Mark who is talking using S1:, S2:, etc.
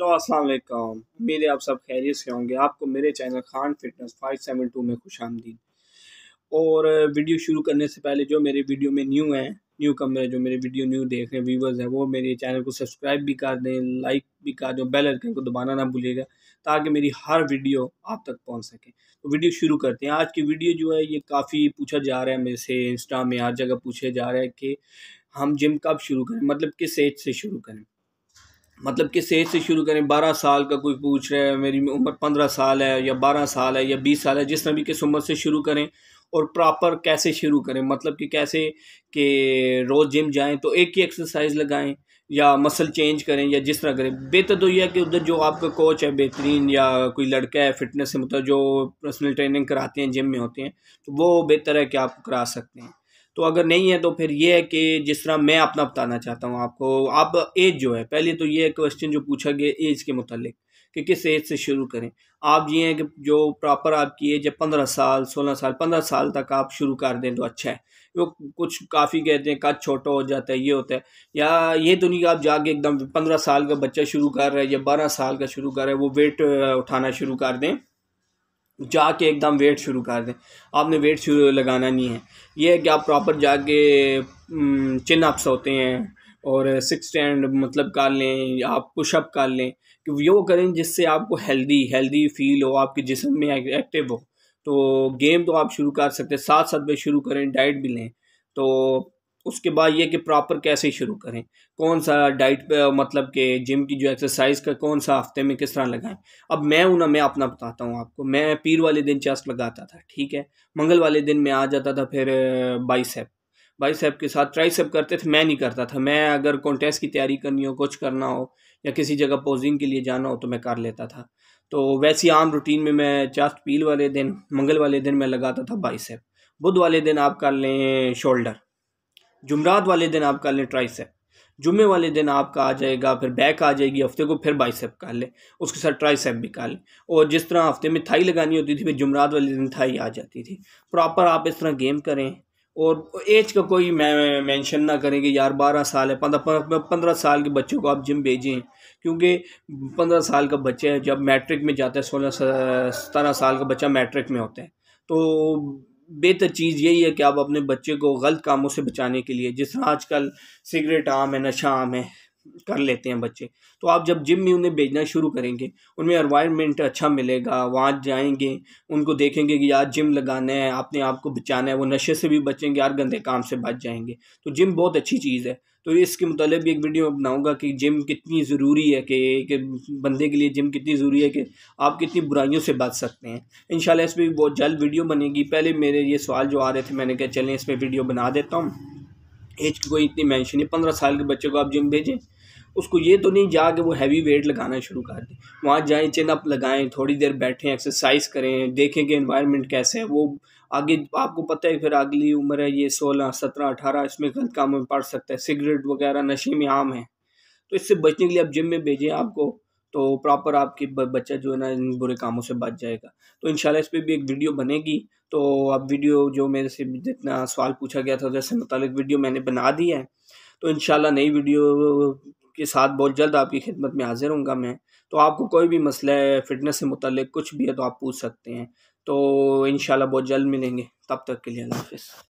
S1: hello अस्सलाम वालेकुम उम्मीद है आप सब खैरियत से होंगे आपको मेरे चैनल खान फिटनेस 572 में खुश आमदी और वीडियो शुरू करने से पहले जो मेरे वीडियो में न्यू है न्यू कमरे जो मेरे वीडियो न्यू देख रहे हैं व्यूवर्स हैं वो मेरे चैनल को सब्सक्राइब भी कर दें लाइक भी कर दें बेल आइकन को दबाना ना भूलिएगा ताकि मेरी हर वीडियो आप तक पहुंच सके तो वीडियो शुरू करते हैं आज की वीडियो जो है ये काफ़ी पूछा जा रहा है मेरे से इंस्टा में हर जगह पूछे जा रहा है कि हम जिम कब शुरू करें मतलब किस एज से शुरू करें मतलब किस एज से शुरू करें बारह साल का कोई पूछ रहा है मेरी उम्र पंद्रह साल है या बारह साल है या बीस साल है जिस तरह भी किस उम्र से शुरू करें और प्रॉपर कैसे शुरू करें मतलब कि कैसे कि रोज़ जिम जाएं तो एक ही एक्सरसाइज लगाएं या मसल चेंज करें या जिस तरह करें बेहतर तो यह है कि उधर जो आपका कोच है बेहतरीन या कोई लड़का है फिटनेस से मतलब जो पर्सनल ट्रेनिंग कराते हैं जिम में होते हैं तो वो बेहतर है कि आप करा सकते हैं तो अगर नहीं है तो फिर ये है कि जिस तरह मैं अपना बताना चाहता हूँ आपको आप एज जो है पहले तो ये क्वेश्चन जो पूछा गया एज के मतलब कि किस एज से शुरू करें आप ये हैं कि जो प्रॉपर आपकी एज है पंद्रह साल सोलह साल पंद्रह साल तक आप शुरू कर दें तो अच्छा है वो कुछ काफ़ी कहते हैं कद छोटा हो जाता है ये होता है या ये तो नहीं कि आप जाके एकदम पंद्रह साल का बच्चा शुरू कर रहे हैं या बारह साल का शुरू कर रहे हैं वो वेट उठाना शुरू कर दें जाके एकदम वेट शुरू कर दें आपने वेट शुरू लगाना नहीं है ये है कि आप प्रॉपर जाके चिन अप्स होते हैं और सिक्स स्टैंड मतलब कर लें आप पुशअप कर लें कि वो करें जिससे आपको हेल्दी हेल्दी फील हो आपके जिसम में एक्टिव हो तो गेम तो आप शुरू कर सकते हैं साथ साथ में शुरू करें डाइट भी लें तो उसके बाद ये कि प्रॉपर कैसे शुरू करें कौन सा डाइट पे मतलब कि जिम की जो एक्सरसाइज का कौन सा हफ्ते में किस तरह लगाएं अब मैं हूँ ना मैं अपना बताता हूँ आपको मैं पीर वाले दिन चेस्ट लगाता था ठीक है मंगल वाले दिन मैं आ जाता था फिर बाइसेप बाइसेप के साथ सेप करते थे मैं नहीं करता था मैं अगर कॉन्टेस्ट की तैयारी करनी हो कुछ करना हो या किसी जगह पोजिंग के लिए जाना हो तो मैं कर लेता था तो वैसी आम रूटीन में मैं चास्ट पील वाले दिन मंगल वाले दिन मैं लगाता था बाइसेप बुध वाले दिन आप कर लें शोल्डर जुमरात वाले दिन आप कर लें ट्राइसेप जुमे वाले दिन आपका आ जाएगा फिर बैक आ जाएगी हफ्ते को फिर बाइसेप कर लें उसके साथ ट्राइसेप भी कर लें और जिस तरह हफ्ते में थाई लगानी होती थी फिर जुमरात वाले दिन थाई आ जाती थी प्रॉपर आप इस तरह गेम करें और एज का कोई मैं मैंशन ना करें कि यार बारह साल है पंद्रह पंद्रह साल के बच्चों को आप जिम भेजें क्योंकि पंद्रह साल का बच्चा जब मैट्रिक में जाता है सोलह सत्रह साल का बच्चा मैट्रिक में होता है तो बेहतर चीज़ यही है कि आप अपने बच्चे को गलत कामों से बचाने के लिए जिस तरह आजकल सिगरेट आम है नशा आम है कर लेते हैं बच्चे तो आप जब जिम में उन्हें भेजना शुरू करेंगे उनमें एनवायरमेंट अच्छा मिलेगा वहाँ जाएंगे उनको देखेंगे कि यार जिम लगाना है अपने आप को बचाना है वो नशे से भी बचेंगे यार गंदे काम से बच जाएंगे तो जिम बहुत अच्छी चीज़ है तो इसके मतलब भी एक वीडियो बनाऊंगा कि जिम कितनी ज़रूरी है कि एक बंदे के लिए जिम कितनी ज़रूरी है कि आप कितनी बुराइयों से बच सकते हैं इन इस पर बहुत जल्द वीडियो बनेगी पहले मेरे ये सवाल जो आ रहे थे मैंने कहा चलें इस पर वीडियो बना देता हूँ एज की कोई इतनी मैंशन नहीं पंद्रह साल के बच्चे को आप जिम भेजें उसको ये तो नहीं जा वो हैवी वेट लगाना शुरू कर दें वहाँ जाएँ अप लगाएं थोड़ी देर बैठें एक्सरसाइज करें देखें कि इन्वायरमेंट कैसे है वो आगे आपको पता है फिर अगली उम्र है ये सोलह सत्रह अठारह इसमें गलत काम में पड़ सकता है सिगरेट वगैरह नशे में आम है तो इससे बचने के लिए आप जिम में भेजें आपको तो प्रॉपर आपके बच्चा जो है ना इन बुरे कामों से बच जाएगा तो इन इस पर भी एक वीडियो बनेगी तो अब वीडियो जो मेरे से जितना सवाल पूछा गया था जैसे मतलब वीडियो मैंने बना दी है तो इन नई वीडियो के साथ बहुत जल्द आपकी खिदमत में हाजिर हूँ मैं तो आपको कोई भी मसला है फ़िटनेस से मुतक कुछ भी है तो आप पूछ सकते हैं तो इन बहुत जल्द मिलेंगे तब तक के लिए अल्लाह हाफ